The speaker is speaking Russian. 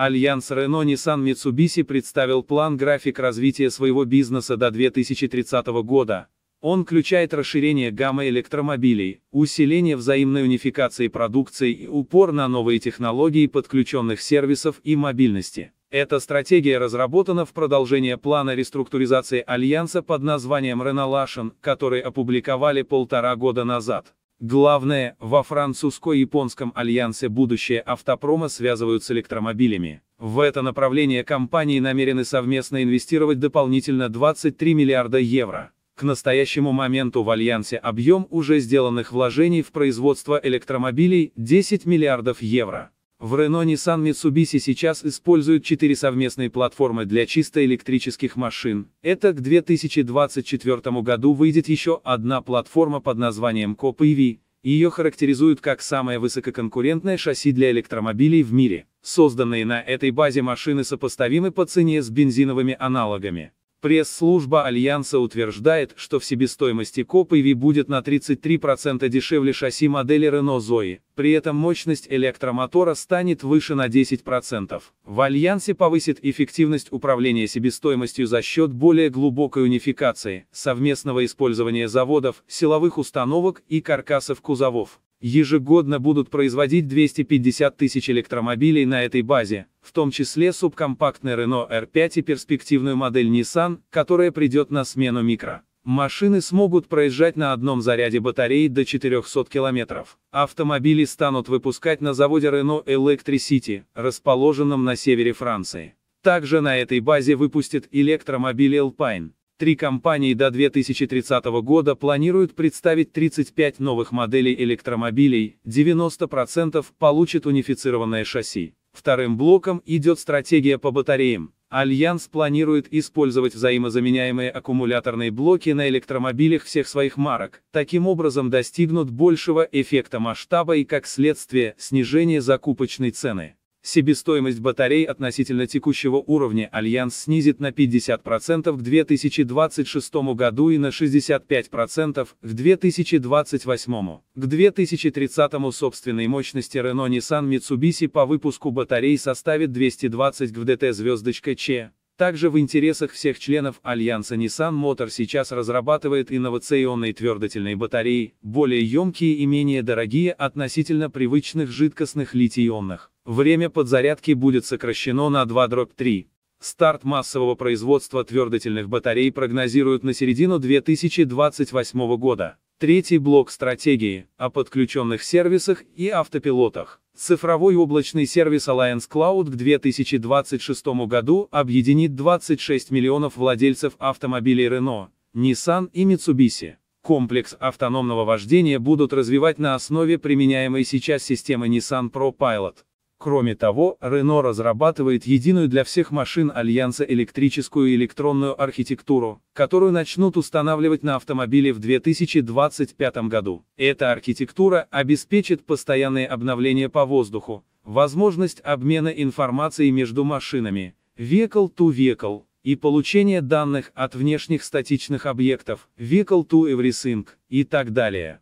Альянс Renault-Nissan Mitsubishi представил план-график развития своего бизнеса до 2030 года. Он включает расширение гаммы электромобилей, усиление взаимной унификации продукции и упор на новые технологии подключенных сервисов и мобильности. Эта стратегия разработана в продолжение плана реструктуризации Альянса под названием Renault Lashen, который опубликовали полтора года назад. Главное, во французско-японском альянсе будущее автопрома связывают с электромобилями. В это направление компании намерены совместно инвестировать дополнительно 23 миллиарда евро. К настоящему моменту в Альянсе объем уже сделанных вложений в производство электромобилей 10 миллиардов евро. В Renault Nissan Mitsubishi сейчас используют четыре совместные платформы для чисто электрических машин. Это к 2024 году выйдет еще одна платформа под названием Cop EV. Ее характеризуют как самое высококонкурентное шасси для электромобилей в мире. Созданные на этой базе машины сопоставимы по цене с бензиновыми аналогами. Пресс-служба Альянса утверждает, что в себестоимости Копейви будет на 33% дешевле шасси модели Renault Zoe, при этом мощность электромотора станет выше на 10%. В Альянсе повысит эффективность управления себестоимостью за счет более глубокой унификации, совместного использования заводов, силовых установок и каркасов кузовов. Ежегодно будут производить 250 тысяч электромобилей на этой базе, в том числе субкомпактный Renault R5 и перспективную модель Nissan, которая придет на смену микро. Машины смогут проезжать на одном заряде батареи до 400 километров. Автомобили станут выпускать на заводе Renault Electricity, расположенном на севере Франции. Также на этой базе выпустят электромобиль Alpine. Три компании до 2030 года планируют представить 35 новых моделей электромобилей, 90% получат унифицированное шасси. Вторым блоком идет стратегия по батареям. Альянс планирует использовать взаимозаменяемые аккумуляторные блоки на электромобилях всех своих марок. Таким образом достигнут большего эффекта масштаба и как следствие снижение закупочной цены. Себестоимость батарей относительно текущего уровня Альянс снизит на 50% к 2026 году и на 65% к 2028. К 2030 собственной мощности Renault Nissan Mitsubishi по выпуску батарей составит 220 ГВДТ звездочка Ч. Также в интересах всех членов Альянса Nissan Motor сейчас разрабатывает инновационные твердотельные батареи, более емкие и менее дорогие относительно привычных жидкостных литий-ионных. Время подзарядки будет сокращено на 2-3. Старт массового производства твердотельных батарей прогнозируют на середину 2028 года. Третий блок стратегии – о подключенных сервисах и автопилотах. Цифровой облачный сервис Alliance Cloud к 2026 году объединит 26 миллионов владельцев автомобилей Renault, Nissan и Mitsubishi. Комплекс автономного вождения будут развивать на основе применяемой сейчас системы Nissan ProPilot. Кроме того, Renault разрабатывает единую для всех машин Альянса электрическую и электронную архитектуру, которую начнут устанавливать на автомобиле в 2025 году. Эта архитектура обеспечит постоянное обновление по воздуху, возможность обмена информацией между машинами, vehicle to vehicle, и получение данных от внешних статичных объектов, vehicle-to-everything, и так далее.